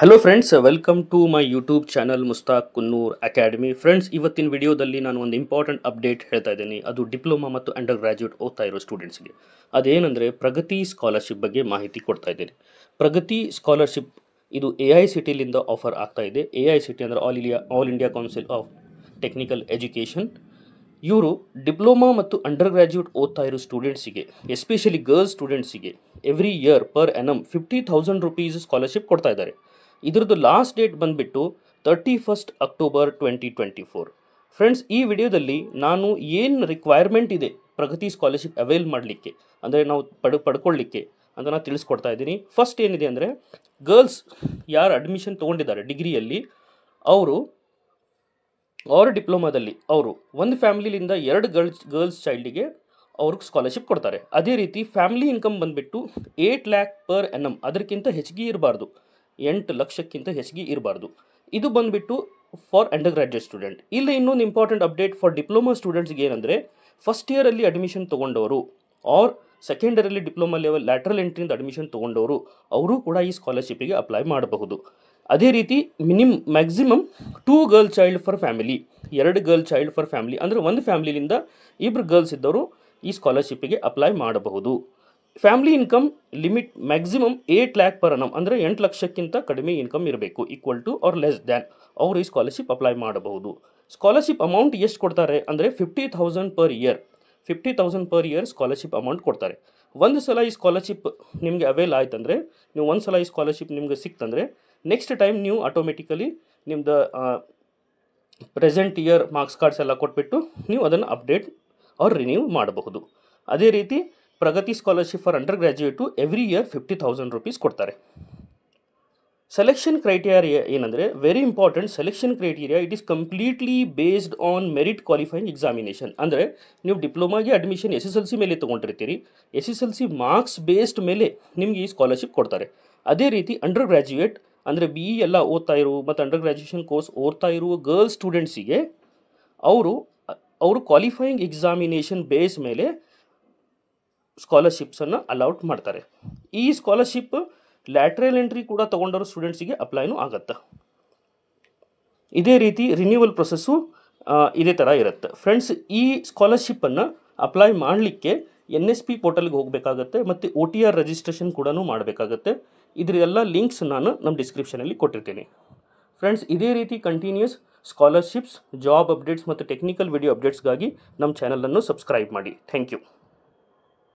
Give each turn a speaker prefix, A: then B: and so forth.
A: hello friends welcome to my YouTube channel Mushtaq Kunnur academy friends ಇವತ್ತಿನ ವಿಡಿಯೋದಲ್ಲಿ ನಾನು ಒಂದು ಇಂಪಾರ್ಟೆಂಟ್ ಅಪ್ಡೇಟ್ ಹೇಳ್ತಾ ಇದ್ದೀನಿ ಅದು ಡಿಪ್ಲೊಮಾ ಮತ್ತು ಅಂಡರ್ ಗ್ರ್ಯಾಜುಯೇಟ್ ಓದ್ತಾ ಇರೋ ಸ್ಟೂಡೆಂಟ್ಸ್ಗೆ ಅದೇನೆಂದರೆ ಪ್ರಗತಿ ಸ್ಕಾಲರ್ಶಿಪ್ ಬಗ್ಗೆ ಮಾಹಿತಿ ಕೊಡ್ತಾ ಇದ್ದೀನಿ ಪ್ರಗತಿ ಸ್ಕಾಲರ್ಶಿಪ್ ಇದು ಎ ಐ ಸಿ ಟಿಲಿಂದ ಆಫರ್ ಆಗ್ತಾ ಇದೆ ಎ ಐ ಸಿ ಟಿ ಅಂದರೆ all India all India council of technical education ಇವರು ಡಿಪ್ಲೊಮಾ ಮತ್ತು ಅಂಡರ್ ಗ್ರ್ಯಾಜುಯೇಟ್ ಓದ್ತಾ ಇರೋ ಸ್ಟೂಡೆಂಟ್ಸಿಗೆ ಎಸ್ಪೆಷಲಿ ಗರ್ಲ್ಸ್ ಸ್ಟೂಡೆಂಟ್ಸಿಗೆ every year per annum fifty thousand rupees scholarship ಕೊಡ್ತಾ ಇದ್ದಾರೆ ಇದರದ್ದು ಲಾಸ್ಟ್ ಡೇಟ್ ಬಂದುಬಿಟ್ಟು thirty first October twenty twenty four friends ಈ ವಿಡಿಯೋದಲ್ಲಿ ನಾನು ಏನು ರಿಕ್ವೈರ್ಮೆಂಟ್ ಇದೆ ಪ್ರಗತಿ ಸ್ಕಾಲರ್ಶಿಪ್ ಅವೈಲ್ ಮಾಡಲಿಕ್ಕೆ ಅಂದರೆ ನಾವು ಪಡ್ ಪಡ್ಕೊಳ್ಳಿಕ್ಕೆ ನಾನು ತಿಳಿಸ್ಕೊಡ್ತಾ ಇದ್ದೀನಿ ಫಸ್ಟ್ ಏನಿದೆ ಅಂದರೆ ಗರ್ಲ್ಸ್ ಯಾರು ಅಡ್ಮಿಷನ್ ತೊಗೊಂಡಿದ್ದಾರೆ ಡಿಗ್ರಿಯಲ್ಲಿ ಅವರು ಅವರ ಡಿಪ್ಲೊಮಾದಲ್ಲಿ ಅವರು ಒಂದು ಫ್ಯಾಮಿಲಿಯಿಂದ ಎರಡು ಗರ್ಲ್ಸ್ ಗರ್ಲ್ಸ್ ಚೈಲ್ಡಿಗೆ ಅವ್ರಿಗೆ ಸ್ಕಾಲರ್ಶಿಪ್ ಕೊಡ್ತಾರೆ ಅದೇ ರೀತಿ ಫ್ಯಾಮಿಲಿ ಇನ್ಕಮ್ ಬಂದುಬಿಟ್ಟು eight lakh per annum ಅದಕ್ಕಿಂತ ಹೆಚ್ಚಿಗೆ ಇರಬಾರ್ದು ಎಂಟು ಲಕ್ಷಕ್ಕಿಂತ ಹೆಚ್ಚಿಗೆ ಇರಬಾರ್ದು ಇದು ಬಂದುಬಿಟ್ಟು ಫಾರ್ ಅಂಡರ್ ಗ್ರಾಜ್ಯುಯೇಟ್ ಸ್ಟೂಡೆಂಟ್ ಇಲ್ಲಿ ಇನ್ನೊಂದು ಇಂಪಾರ್ಟೆಂಟ್ ಅಪ್ಡೇಟ್ ಫಾರ್ ಡಿಪ್ಲೊಮಾ ಸ್ಟೂಡೆಂಟ್ಸ್ಗೆ ಏನಂದರೆ ಫಸ್ಟ್ ಇಯರಲ್ಲಿ ಅಡ್ಮಿಷನ್ ತೊಗೊಂಡವರು ಆರ್ ಇಯರಲ್ಲಿ ಡಿಪ್ಲೊಮಾ ಲೆವೆಲ್ ಲ್ಯಾಟ್ರಲ್ ಎಂಟ್ರಿಂದ ಅಡ್ಮಿಷನ್ ತೊಗೊಂಡವರು ಅವರು ಕೂಡ ಈ ಸ್ಕಾಲರ್ಶಿಪ್ಪಿಗೆ ಅಪ್ಲೈ ಮಾಡಬಹುದು ಅದೇ ರೀತಿ minimum maximum two girl child for family ಎರಡು ಗರ್ಲ್ ಚೈಲ್ಡ್ ಫಾರ್ ಫ್ಯಾಮಿಲಿ ಅಂದರೆ ಒಂದು ಫ್ಯಾಮಿಲಿಯಿಂದ ಇಬ್ಬರು ಗರ್ಲ್ಸ್ ಇದ್ದವರು ಈ ಸ್ಕಾಲರ್ಶಿಪ್ಪಿಗೆ ಅಪ್ಲೈ ಮಾಡಬಹುದು family income limit maximum eight lakh per annum ಅಂದರೆ ಎಂಟು ಲಕ್ಷಕ್ಕಿಂತ ಕಡಿಮೆ ಇನ್ಕಮ್ ಇರಬೇಕು equal to or less than ಅವರು ಈ ಸ್ಕಾಲರ್ಶಿಪ್ ಅಪ್ಲೈ ಮಾಡಬಹುದು ಸ್ಕಾಲರ್ಶಿಪ್ ಅಮೌಂಟ್ ಎಷ್ಟು ಕೊಡ್ತಾರೆ ಅಂದರೆ fifty thousand per year fifty thousand per year scholarship amount ಕೊಡ್ತಾರೆ ಒಂದು ಸಲ ಈ ಸ್ಕಾಲರ್ಶಿಪ್ ನಿಮಗೆ ಅವೈಲ್ ಅಂದರೆ ನೀವು ಒಂದು ಸಲ ಈ ಸ್ಕಾಲರ್ಶಿಪ್ ನಿಮಗೆ ಸಿಕ್ತಂದರೆ ನೆಕ್ಸ್ಟ್ ಟೈಮ್ ನೀವು ಆಟೋಮೆಟಿಕಲಿ ನಿಮ್ಮದು ಪ್ರೆಸೆಂಟ್ ಇಯರ್ ಮಾರ್ಕ್ಸ್ ಕಾರ್ಡ್ಸ್ ಎಲ್ಲ ಕೊಟ್ಬಿಟ್ಟು ನೀವು ಅದನ್ನು ಅಪ್ಡೇಟ್ ಅವ್ರು ರಿನ್ಯೂ ಮಾಡಬಹುದು ಅದೇ ರೀತಿ Pragati scholarship for undergraduate every year fifty thousand rupees ಕೊಡ್ತಾರೆ ಸೆಲೆಕ್ಷನ್ ಕ್ರೈಟೀರಿಯಾ ಏನಂದರೆ very important selection criteria it is completely based on merit qualifying examination ಅಂದರೆ ನೀವು ಡಿಪ್ಲೊಮಾಗೆ admission S S L C ಮೇಲೆ ತೊಗೊಂಡಿರ್ತೀರಿ S S L C marks based ಮೇಲೆ ನಿಮಗೆ ಈ ಸ್ಕಾಲರ್ಶಿಪ್ ಕೊಡ್ತಾರೆ ಅದೇ ರೀತಿ ಅಂಡರ್ ಗ್ರ್ಯಾಜುಯೇಟ್ ಅಂದರೆ ಬಿ ಇ ಎಲ್ಲ ಓದ್ತಾ ಇರು ಮತ್ತು ಅಂಡರ್ ಗ್ರ್ಯಾಜುಯೇಷನ್ ಕೋರ್ಸ್ ಓದ್ತಾ ಇರುವ ಗರ್ಲ್ಸ್ ಸ್ಟೂಡೆಂಟ್ಸಿಗೆ ಅವರು ಅವರು ಕ್ವಾಲಿಫೈಯಿಂಗ್ ಎಕ್ಸಾಮಿನೇಷನ್ ಬೇಸ್ ಮೇಲೆ ಸ್ಕಾಲರ್ಶಿಪ್ಸನ್ನು ಅಲೌಟ್ ಮಾಡ್ತಾರೆ ಈ ಸ್ಕಾಲರ್ಶಿಪ್ ಲ್ಯಾಟ್ರಲ್ ಎಂಟ್ರಿ ಕೂಡ ತೊಗೊಂಡವರು ಸ್ಟೂಡೆಂಟ್ಸಿಗೆ ಅಪ್ಲೈನೂ ಆಗುತ್ತೆ ಇದೇ ರೀತಿ ರಿನ್ಯೂವಲ್ ಪ್ರೊಸೆಸ್ಸು ಇದೇ ಥರ ಇರುತ್ತೆ ಫ್ರೆಂಡ್ಸ್ ಈ ಸ್ಕಾಲರ್ಶಿಪ್ಪನ್ನು ಅಪ್ಲೈ ಮಾಡಲಿಕ್ಕೆ ಎನ್ ಎಸ್ ಪಿ ಪೋರ್ಟಲ್ಗೆ ಹೋಗಬೇಕಾಗತ್ತೆ ಮತ್ತು ಓ ಟಿ ಆರ್ ರಿಜಿಸ್ಟ್ರೇಷನ್ ಕೂಡ ಮಾಡಬೇಕಾಗತ್ತೆ ಎಲ್ಲ ಲಿಂಕ್ಸ್ ನಾನು ನಮ್ಮ ಡಿಸ್ಕ್ರಿಪ್ಷನಲ್ಲಿ ಕೊಟ್ಟಿರ್ತೀನಿ ಫ್ರೆಂಡ್ಸ್ ಇದೇ ರೀತಿ ಕಂಟಿನ್ಯೂಸ್ ಸ್ಕಾಲರ್ಶಿಪ್ಸ್ ಜಾಬ್ ಅಪ್ಡೇಟ್ಸ್ ಮತ್ತು ಟೆಕ್ನಿಕಲ್ ವಿಡಿಯೋ ಅಪ್ಡೇಟ್ಸ್ಗಾಗಿ ನಮ್ಮ ಚಾನಲನ್ನು ಸಬ್ಸ್ಕ್ರೈಬ್ ಮಾಡಿ ಥ್ಯಾಂಕ್ ಯು